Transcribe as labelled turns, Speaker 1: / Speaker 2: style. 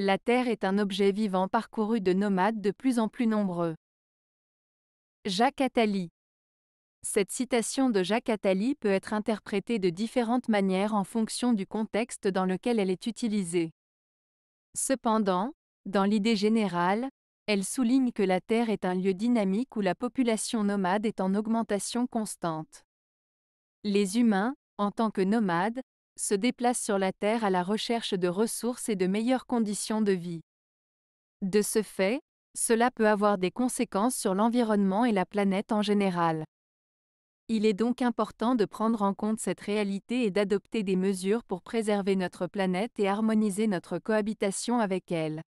Speaker 1: La Terre est un objet vivant parcouru de nomades de plus en plus nombreux. Jacques Attali Cette citation de Jacques Attali peut être interprétée de différentes manières en fonction du contexte dans lequel elle est utilisée. Cependant, dans l'idée générale, elle souligne que la Terre est un lieu dynamique où la population nomade est en augmentation constante. Les humains, en tant que nomades, se déplacent sur la Terre à la recherche de ressources et de meilleures conditions de vie. De ce fait, cela peut avoir des conséquences sur l'environnement et la planète en général. Il est donc important de prendre en compte cette réalité et d'adopter des mesures pour préserver notre planète et harmoniser notre cohabitation avec elle.